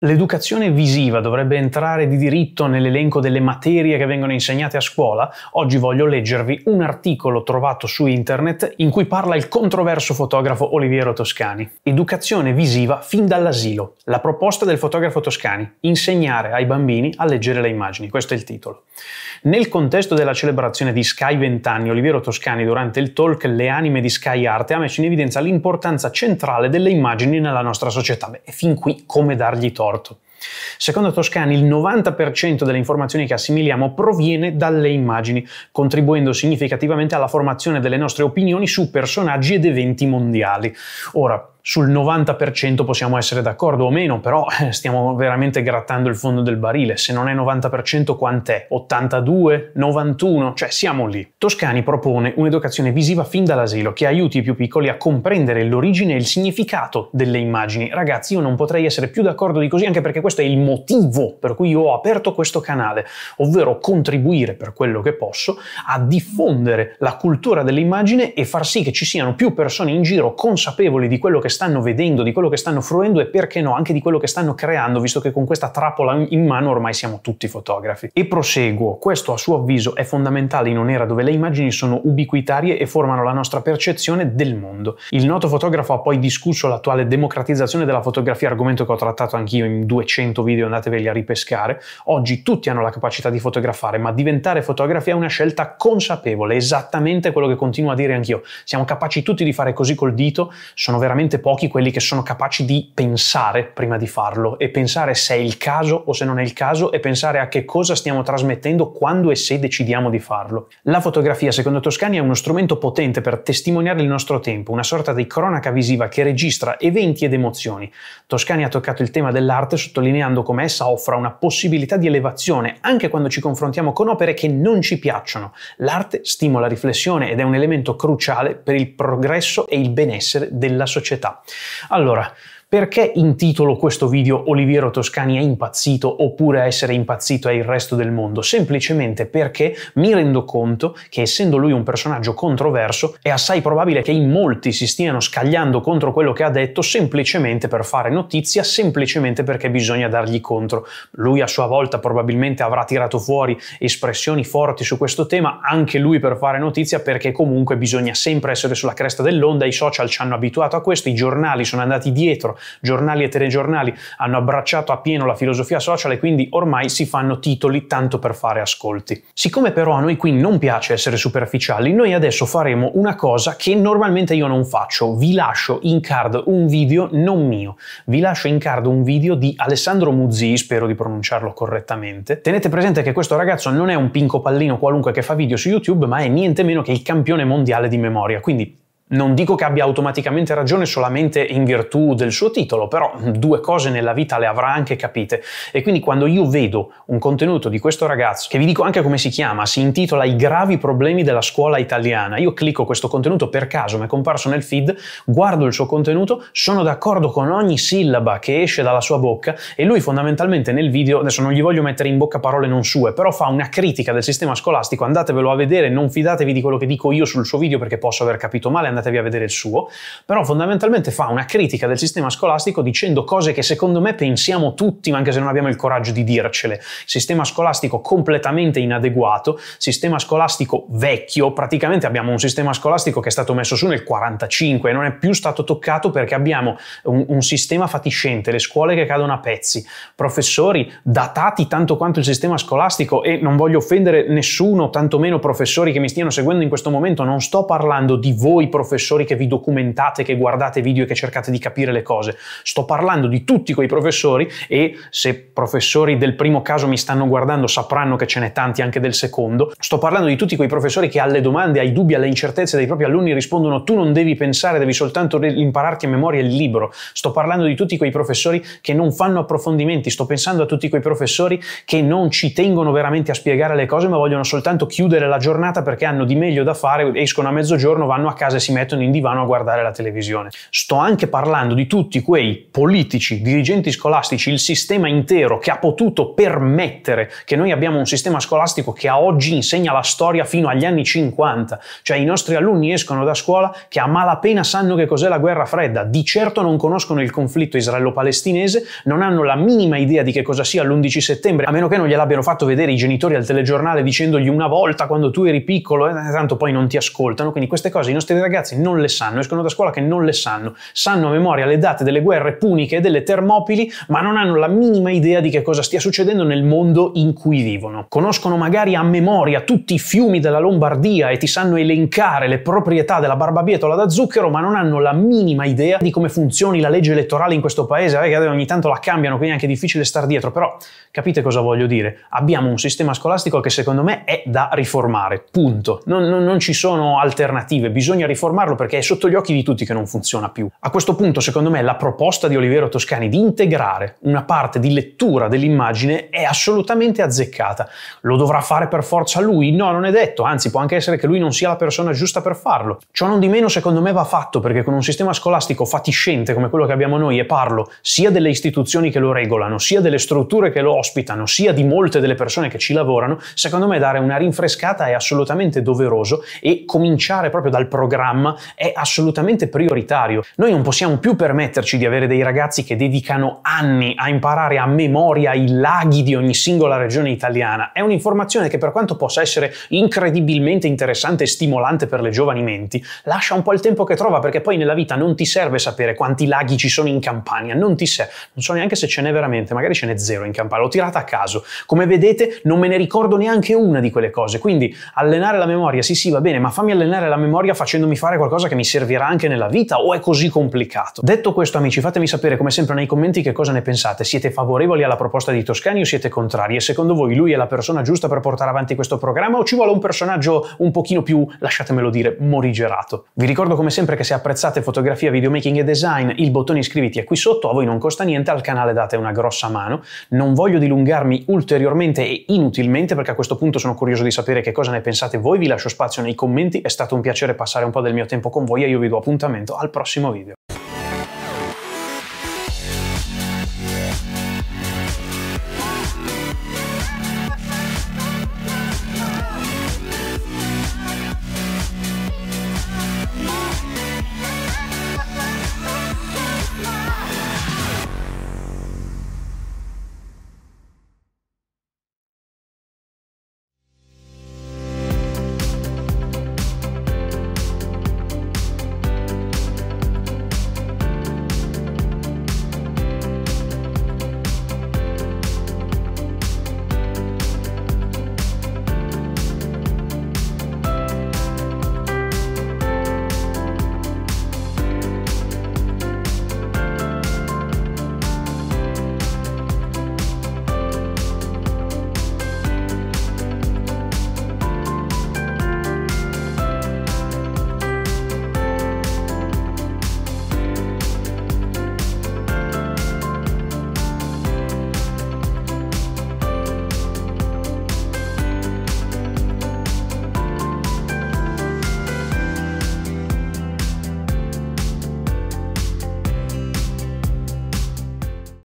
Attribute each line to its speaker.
Speaker 1: L'educazione visiva dovrebbe entrare di diritto nell'elenco delle materie che vengono insegnate a scuola? Oggi voglio leggervi un articolo trovato su internet in cui parla il controverso fotografo Oliviero Toscani. Educazione visiva fin dall'asilo. La proposta del fotografo Toscani, insegnare ai bambini a leggere le immagini. Questo è il titolo. Nel contesto della celebrazione di Sky 20 anni, Oliviero Toscani durante il talk Le anime di Sky Arte ha messo in evidenza l'importanza centrale delle immagini nella nostra società. Beh, e fin qui come dargli torto? torto. Secondo Toscani il 90% delle informazioni che assimiliamo proviene dalle immagini, contribuendo significativamente alla formazione delle nostre opinioni su personaggi ed eventi mondiali. Ora, sul 90% possiamo essere d'accordo o meno, però eh, stiamo veramente grattando il fondo del barile. Se non è 90% quant'è? 82? 91? Cioè siamo lì. Toscani propone un'educazione visiva fin dall'asilo che aiuti i più piccoli a comprendere l'origine e il significato delle immagini. Ragazzi, io non potrei essere più d'accordo di così anche perché questo è il motivo per cui io ho aperto questo canale, ovvero contribuire per quello che posso a diffondere la cultura dell'immagine e far sì che ci siano più persone in giro consapevoli di quello che stanno vedendo, di quello che stanno fruendo e perché no anche di quello che stanno creando, visto che con questa trappola in mano ormai siamo tutti fotografi. E proseguo, questo a suo avviso è fondamentale in un'era dove le immagini sono ubiquitarie e formano la nostra percezione del mondo. Il noto fotografo ha poi discusso l'attuale democratizzazione della fotografia, argomento che ho trattato anch'io in 200 video, andateveli a ripescare. Oggi tutti hanno la capacità di fotografare, ma diventare fotografi è una scelta consapevole, esattamente quello che continuo a dire anch'io. Siamo capaci tutti di fare così col dito, sono veramente pochi quelli che sono capaci di pensare prima di farlo e pensare se è il caso o se non è il caso e pensare a che cosa stiamo trasmettendo quando e se decidiamo di farlo. La fotografia, secondo Toscani, è uno strumento potente per testimoniare il nostro tempo, una sorta di cronaca visiva che registra eventi ed emozioni. Toscani ha toccato il tema dell'arte sottolineando come essa offra una possibilità di elevazione anche quando ci confrontiamo con opere che non ci piacciono. L'arte stimola riflessione ed è un elemento cruciale per il progresso e il benessere della società società. Allora, perché intitolo questo video Oliviero Toscani è impazzito oppure essere impazzito è il resto del mondo? Semplicemente perché mi rendo conto che essendo lui un personaggio controverso è assai probabile che in molti si stiano scagliando contro quello che ha detto semplicemente per fare notizia, semplicemente perché bisogna dargli contro. Lui a sua volta probabilmente avrà tirato fuori espressioni forti su questo tema, anche lui per fare notizia perché comunque bisogna sempre essere sulla cresta dell'onda, i social ci hanno abituato a questo, i giornali sono andati dietro Giornali e telegiornali hanno abbracciato appieno la filosofia social e quindi ormai si fanno titoli tanto per fare ascolti. Siccome però a noi qui non piace essere superficiali, noi adesso faremo una cosa che normalmente io non faccio. Vi lascio in card un video non mio. Vi lascio in card un video di Alessandro Muzzi, spero di pronunciarlo correttamente. Tenete presente che questo ragazzo non è un pinco pallino qualunque che fa video su YouTube, ma è niente meno che il campione mondiale di memoria. Quindi non dico che abbia automaticamente ragione solamente in virtù del suo titolo, però due cose nella vita le avrà anche capite. E quindi quando io vedo un contenuto di questo ragazzo, che vi dico anche come si chiama, si intitola I gravi problemi della scuola italiana, io clicco questo contenuto per caso, mi è comparso nel feed, guardo il suo contenuto, sono d'accordo con ogni sillaba che esce dalla sua bocca e lui fondamentalmente nel video, adesso non gli voglio mettere in bocca parole non sue, però fa una critica del sistema scolastico, andatevelo a vedere, non fidatevi di quello che dico io sul suo video perché posso aver capito male, andatevi a vedere il suo, però fondamentalmente fa una critica del sistema scolastico dicendo cose che secondo me pensiamo tutti, anche se non abbiamo il coraggio di dircele. Sistema scolastico completamente inadeguato, sistema scolastico vecchio, praticamente abbiamo un sistema scolastico che è stato messo su nel 45 e non è più stato toccato perché abbiamo un, un sistema fatiscente, le scuole che cadono a pezzi, professori datati tanto quanto il sistema scolastico e non voglio offendere nessuno, tantomeno professori che mi stiano seguendo in questo momento, non sto parlando di voi professori professori che vi documentate, che guardate video e che cercate di capire le cose. Sto parlando di tutti quei professori e se professori del primo caso mi stanno guardando sapranno che ce n'è tanti anche del secondo. Sto parlando di tutti quei professori che alle domande, ai dubbi, alle incertezze dei propri alunni rispondono tu non devi pensare, devi soltanto impararti a memoria il libro. Sto parlando di tutti quei professori che non fanno approfondimenti, sto pensando a tutti quei professori che non ci tengono veramente a spiegare le cose ma vogliono soltanto chiudere la giornata perché hanno di meglio da fare, escono a mezzogiorno, vanno a casa e si mettono in divano a guardare la televisione. Sto anche parlando di tutti quei politici, dirigenti scolastici, il sistema intero che ha potuto permettere che noi abbiamo un sistema scolastico che a oggi insegna la storia fino agli anni 50, cioè i nostri alunni escono da scuola che a malapena sanno che cos'è la guerra fredda, di certo non conoscono il conflitto israelo-palestinese, non hanno la minima idea di che cosa sia l'11 settembre, a meno che non gliel'abbiano fatto vedere i genitori al telegiornale dicendogli una volta quando tu eri piccolo, eh, tanto poi non ti ascoltano, quindi queste cose i nostri ragazzi ragazzi non le sanno, escono da scuola che non le sanno, sanno a memoria le date delle guerre puniche, e delle termopili, ma non hanno la minima idea di che cosa stia succedendo nel mondo in cui vivono. Conoscono magari a memoria tutti i fiumi della Lombardia e ti sanno elencare le proprietà della barbabietola da zucchero, ma non hanno la minima idea di come funzioni la legge elettorale in questo paese, eh, che ogni tanto la cambiano, quindi è anche difficile star dietro, però capite cosa voglio dire? Abbiamo un sistema scolastico che secondo me è da riformare, punto. non, non, non ci sono alternative, bisogna riformare trasformarlo perché è sotto gli occhi di tutti che non funziona più. A questo punto, secondo me, la proposta di Olivero Toscani di integrare una parte di lettura dell'immagine è assolutamente azzeccata. Lo dovrà fare per forza lui? No, non è detto, anzi può anche essere che lui non sia la persona giusta per farlo. Ciò non di meno, secondo me, va fatto perché con un sistema scolastico fatiscente come quello che abbiamo noi e parlo sia delle istituzioni che lo regolano, sia delle strutture che lo ospitano, sia di molte delle persone che ci lavorano, secondo me dare una rinfrescata è assolutamente doveroso e cominciare proprio dal programma programma è assolutamente prioritario. Noi non possiamo più permetterci di avere dei ragazzi che dedicano anni a imparare a memoria i laghi di ogni singola regione italiana. È un'informazione che per quanto possa essere incredibilmente interessante e stimolante per le giovani menti, lascia un po' il tempo che trova perché poi nella vita non ti serve sapere quanti laghi ci sono in Campania, non ti serve, non so neanche se ce n'è veramente, magari ce n'è zero in Campania, l'ho tirata a caso. Come vedete non me ne ricordo neanche una di quelle cose, quindi allenare la memoria, sì sì va bene, ma fammi allenare la memoria facendomi fare imparare qualcosa che mi servirà anche nella vita o è così complicato? Detto questo amici fatemi sapere come sempre nei commenti che cosa ne pensate, siete favorevoli alla proposta di Toscani o siete contrari e secondo voi lui è la persona giusta per portare avanti questo programma o ci vuole un personaggio un pochino più, lasciatemelo dire, morigerato? Vi ricordo come sempre che se apprezzate fotografia, videomaking e design il bottone iscriviti è qui sotto, a voi non costa niente, al canale date una grossa mano, non voglio dilungarmi ulteriormente e inutilmente perché a questo punto sono curioso di sapere che cosa ne pensate voi, vi lascio spazio nei commenti, è stato un piacere passare un po' del mio tempo con voi e io vi do appuntamento al prossimo video.